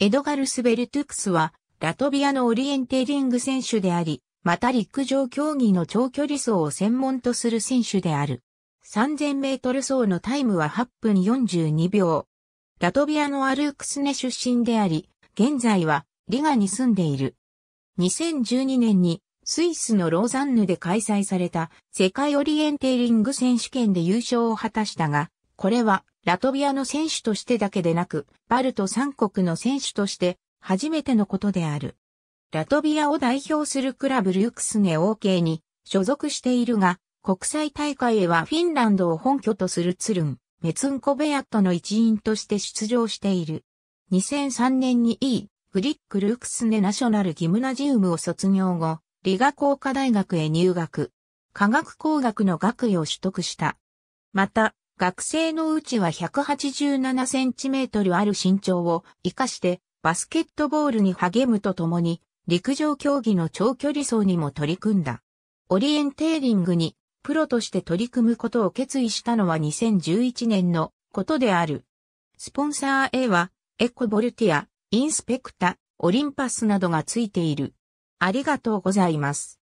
エドガルス・ベルトゥクスは、ラトビアのオリエンテーリング選手であり、また陸上競技の長距離走を専門とする選手である。3000メートル走のタイムは8分42秒。ラトビアのアルークスネ出身であり、現在はリガに住んでいる。2012年にスイスのローザンヌで開催された世界オリエンテーリング選手権で優勝を果たしたが、これは、ラトビアの選手としてだけでなく、バルト三国の選手として、初めてのことである。ラトビアを代表するクラブリュクスネ OK に所属しているが、国際大会へはフィンランドを本拠とするツルン、メツンコベアットの一員として出場している。2003年に E、グリック・ルークスネナショナル・ギムナジウムを卒業後、理学工科大学へ入学。科学工学の学位を取得した。また、学生のうちは187センチメートルある身長を活かしてバスケットボールに励むとともに陸上競技の長距離走にも取り組んだ。オリエンテーリングにプロとして取り組むことを決意したのは2011年のことである。スポンサー A はエコボルティア、インスペクタ、オリンパスなどがついている。ありがとうございます。